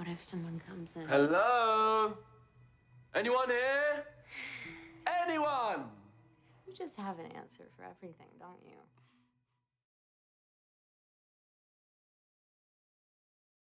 What if someone comes in? Hello? Anyone here? Anyone? You just have an answer for everything, don't you?